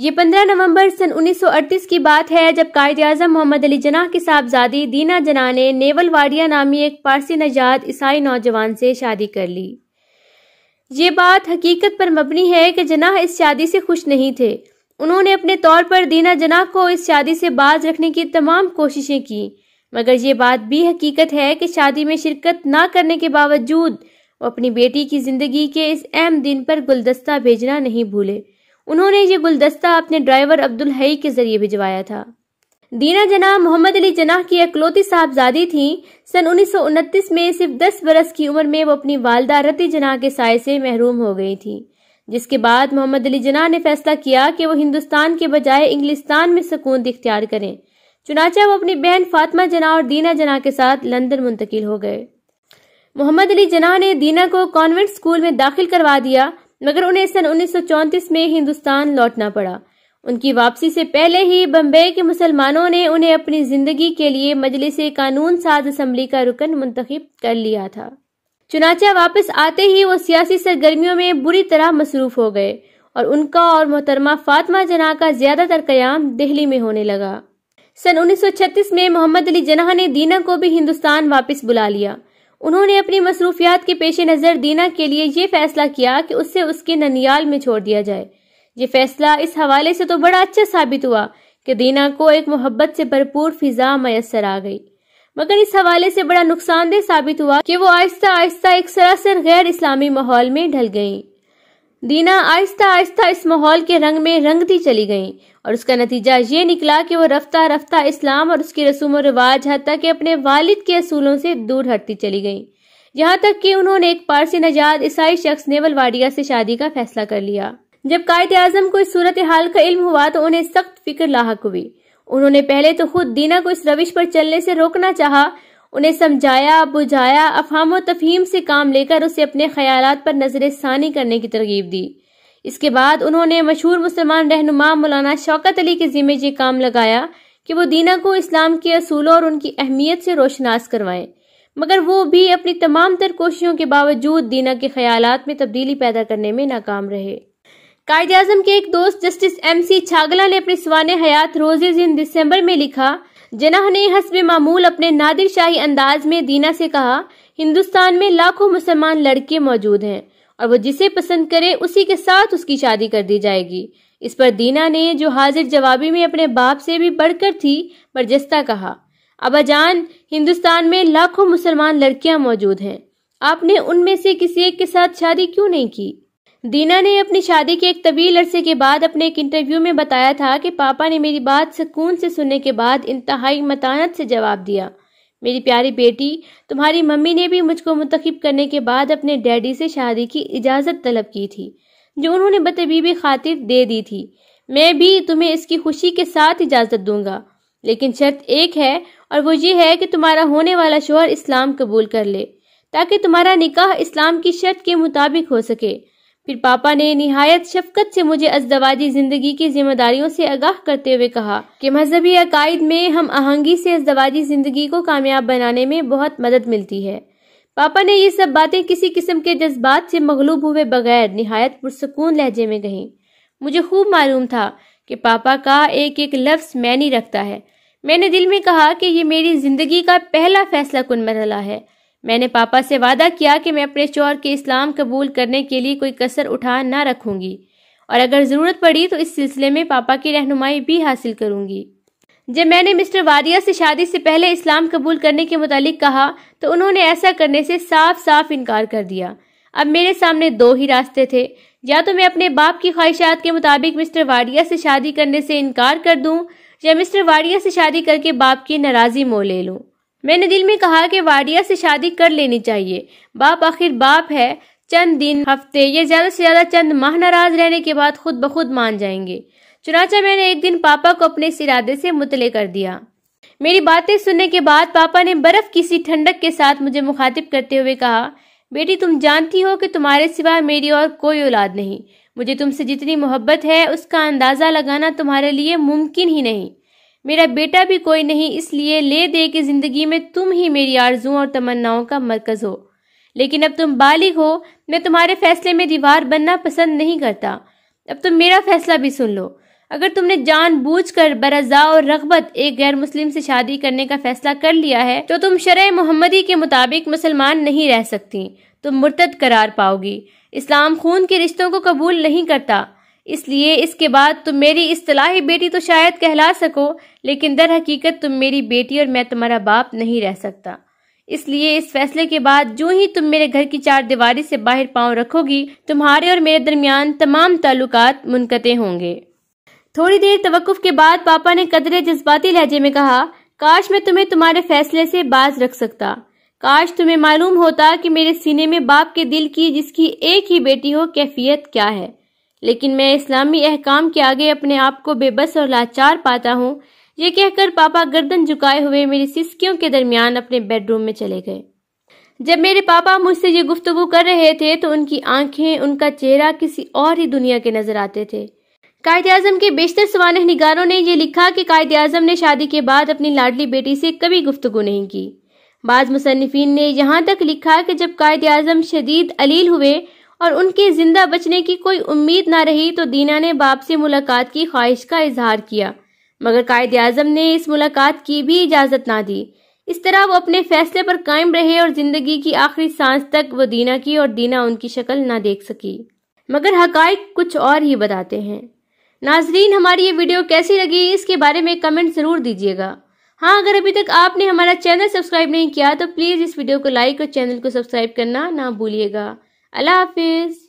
ये 15 नवंबर सन 1938 की बात है जब कायद अजम मोहम्मद अली जना की साहबजादी दीना जना ने नेवल वाडिया नामी एक पारसी नजात ईसाई नौजवान से शादी कर ली ये बात हकीकत पर मबनी है कि जना इस शादी से खुश नहीं थे उन्होंने अपने तौर पर दीना जना को इस शादी से बाज रखने की तमाम कोशिशें की मगर ये बात भी हकीकत है कि शादी में शिरकत ना करने के बावजूद वो अपनी बेटी की जिंदगी के इस अहम दिन पर गुलदस्ता भेजना नहीं भूले उन्होंने ये गुलदस्ता अपने ड्राइवर अब्दुल हई के जरिए भिजवाया था दीना जना मोहम्मद अली जना की अकलौती साहबजादी थी सन उन्नीस में सिर्फ 10 बरस की उम्र में वो अपनी वालदा रति जना के साय से महरूम हो गई थी जिसके बाद मोहम्मद अली जना ने फैसला किया कि वो हिंदुस्तान के बजाय इंग्लिस्तान में सुकून इख्तियार करें चुनाचा वो अपनी बहन फातिमा जना और दीना जना के साथ लंदन मुंतकिल हो गए मोहम्मद अली जना ने दीना को कॉन्वेंट स्कूल में दाखिल करवा दिया मगर उन्हें सन उन्नीस में हिंदुस्तान लौटना पड़ा उनकी वापसी से पहले ही बम्बे के मुसलमानों ने उन्हें अपनी जिंदगी के लिए मजलिस कानून साज असम्बली का रुकन मुंतखब कर लिया था चुनाचा वापस आते ही वो सियासी सरगर्मियों में बुरी तरह मसरूफ हो गए और उनका और मोहतरमा फातमा जना का ज्यादातर क्याम दिल्ली में होने लगा सन 1936 में मोहम्मद अली जना ने दीना को भी हिंदुस्तान वापस बुला लिया उन्होंने अपनी मसरूफियात के पेश नज़र दीना के लिए ये फैसला किया कि उससे उसके ननियाल में छोड़ दिया जाए ये फैसला इस हवाले से तो बड़ा अच्छा साबित हुआ कि दीना को एक मोहब्बत से भरपूर फिजा मैसर आ गई मगर इस हवाले से बड़ा नुकसानदेह साबित हुआ कि वो आहिस्ता आहिस्ता एक सरासर गैर इस्लामी माहौल में ढल गईं। दीना आहिस्ता आहिस्ता इस माहौल के रंग में रंगती चली गईं और उसका नतीजा ये निकला कि वो रफ्ता रफ्ता इस्लाम और उसकी रसूम और रिवाज हद तक अपने वालिद के असूलों से दूर हटती चली गईं यहाँ तक कि उन्होंने एक पारसी नजात ईसाई शख्स नेवल वाडिया से शादी का फैसला कर लिया जब कायद आजम को इस सूरत हाल का इल्म हुआ तो उन्हें सख्त फिक्र लाक हुई उन्होंने पहले तो खुद दीना को इस रविश पर चलने से रोकना चाहा उन्हें समझाया बुझाया अफहम तफहीम से काम लेकर उसे अपने ख्याल पर नजर सानी करने की तरगीब दी इसके बाद उन्होंने मशहूर मुसलमान रहनुमा मौलाना शौकत अली के जिम्मे ये काम लगाया कि वो दीना को इस्लाम के असूलों और उनकी अहमियत से रोशनास करवाएं मगर वो भी अपनी तमाम तर कोशिशों के बावजूद दीना के ख्याल में तब्दीली पैदा करने में नाकाम रहे कायद अजम के एक दोस्त जस्टिस एम सी छागला ने अपने सवान हयात रोजे इन दिसंबर में लिखा जनाह ने हसब मामूल अपने नादिर शाही अंदाज में दीना से कहा हिंदुस्तान में लाखों मुसलमान लड़के मौजूद हैं और वो जिसे पसंद करे उसी के साथ उसकी शादी कर दी जाएगी इस पर दीना ने जो हाजिर जवाबी में अपने बाप से भी बढ़कर थी बर्जस्ता कहा अबाजान हिंदुस्तान में लाखों मुसलमान लड़कियां मौजूद हैं आपने उनमें से किसी एक के साथ शादी क्यों नहीं की दीना ने अपनी शादी के एक तवील अरसे के बाद अपने एक इंटरव्यू में बताया था कि पापा ने मेरी बात सुकून से सुनने के बाद इंतहाई मतानत से जवाब दिया मेरी प्यारी बेटी तुम्हारी मम्मी ने भी मुझको मुंतखब करने के बाद अपने डैडी से शादी की इजाज़त तलब की थी जो उन्होंने बतबीबी खातिर दे दी थी मैं भी तुम्हें इसकी खुशी के साथ इजाज़त दूंगा लेकिन शर्त एक है और वो ये है कि तुम्हारा होने वाला शोहर इस्लाम कबूल कर ले ताकि तुम्हारा निकाह इस्लाम की शर्त के मुताबिक हो सके फिर पापा ने नहायत शफकत से मुझे अजदवाजी जिंदगी की जिम्मेदारियों से आगाह करते हुए कहा कि मजहबी अकायद में हम आहंगी से अजदवाजी जिंदगी को कामयाब बनाने में बहुत मदद मिलती है पापा ने ये सब बातें किसी किस्म के जज्बात से मगलूब हुए बगैर नहायत पुरसकून लहजे में कही मुझे खूब मालूम था कि पापा का एक एक लफ्स मैनी रखता है मैंने दिल में कहा कि ये मेरी जिंदगी का पहला फैसला कन मरला है मैंने पापा से वादा किया कि मैं अपने शोहर के इस्लाम कबूल करने के लिए कोई कसर उठा ना रखूंगी और अगर ज़रूरत पड़ी तो इस सिलसिले में पापा की रहनुमाई भी हासिल करूंगी जब मैंने मिस्टर वारिया से शादी से पहले इस्लाम कबूल करने के मुतालिक कहा तो उन्होंने ऐसा करने से साफ साफ इनकार कर दिया अब मेरे सामने दो ही रास्ते थे या तो मैं अपने बाप की ख्वाहिशात के मुताबिक मिस्टर वाडिया से शादी करने से इनकार कर दूं या मिस्टर वाडिया से शादी करके बाप की नाराज़ी मोह ले लूं। मैंने दिल में कहा कि वाडिया से शादी कर लेनी चाहिए बाप आखिर बाप है चंद दिन हफ्ते या ज्यादा से ज्यादा चंद माह नाराज रहने के बाद खुद ब खुद मान जाएंगे चुनाचा मैंने एक दिन पापा को अपने इस इरादे से मुतले कर दिया मेरी बातें सुनने के बाद पापा ने बर्फ किसी ठंडक के साथ मुझे मुखातिब करते हुए कहा बेटी तुम जानती हो कि तुम्हारे सिवा मेरी और कोई औलाद नहीं मुझे तुमसे जितनी मोहब्बत है उसका अंदाज़ा लगाना तुम्हारे लिए मुमकिन ही नहीं मेरा बेटा भी कोई नहीं इसलिए ले दे कि ज़िंदगी में तुम ही मेरी आरजुओं और तमन्नाओं का मरकज़ हो लेकिन अब तुम बालिग हो मैं तुम्हारे फैसले में दीवार बनना पसंद नहीं करता अब तुम मेरा फैसला भी सुन लो अगर तुमने जानबूझकर बरजा और रगबत एक गैर मुस्लिम से शादी करने का फैसला कर लिया है तो तुम शर मोहम्मदी के मुताबिक मुसलमान नहीं रह सकती तुम मुर्तद करार पाओगी इस्लाम खून के रिश्तों को कबूल नहीं करता इसलिए इसके बाद तुम मेरी इस्तलाही बेटी तो शायद कहला सको लेकिन दर हकीकत तुम मेरी बेटी और मैं तुम्हारा बाप नहीं रह सकता इसलिए इस फैसले के बाद जो ही तुम मेरे घर की चार दीवारी से बाहर पाँव रखोगी तुम्हारे और मेरे दरमियान तमाम ताल्लुकात मुनकते होंगे थोड़ी देर तवक़ुफ़ के बाद पापा ने कदरे जज्बाती लहजे में कहा काश मैं तुम्हें तुम्हारे फैसले से बाज रख सकता काश तुम्हें मालूम होता कि मेरे सीने में बाप के दिल की जिसकी एक ही बेटी हो कैफियत क्या है लेकिन मैं इस्लामी अहकाम के आगे अपने आप को बेबस और लाचार पाता हूँ ये कहकर पापा गर्दन झुकाए हुए मेरी सिस्कियों के दरमियान अपने बेडरूम में चले गए जब मेरे पापा मुझसे ये गुफ्तगु कर रहे थे तो उनकी आंखें उनका चेहरा किसी और ही दुनिया के नजर आते थे कायद अजम के बेशतर सवान निगारों ने यह लिखा कि कायद अजम ने शादी के बाद अपनी लाडली बेटी से कभी गुफ्तगु नहीं की बाज़ मुसनफिन ने यहाँ तक लिखा कि जब कायद अजम शदीद अलील हुए और उनके जिंदा बचने की कोई उम्मीद ना रही तो दीना ने बाप से मुलाकात की ख्वाहिश का इजहार किया मगर कायद आजम ने इस मुलाकात की भी इजाज़त ना दी इस तरह वो अपने फैसले पर कायम रहे और जिंदगी की आखिरी सांस तक वो दीना की और दीना उनकी शक्ल ना देख सकी मगर हक़ कुछ और ही बताते हैं नाजरीन हमारी ये वीडियो कैसी लगी इसके बारे में कमेंट ज़रूर दीजिएगा हाँ अगर अभी तक आपने हमारा चैनल सब्सक्राइब नहीं किया तो प्लीज़ इस वीडियो को लाइक और चैनल को सब्सक्राइब करना ना भूलिएगा अल्लाह हाफिज़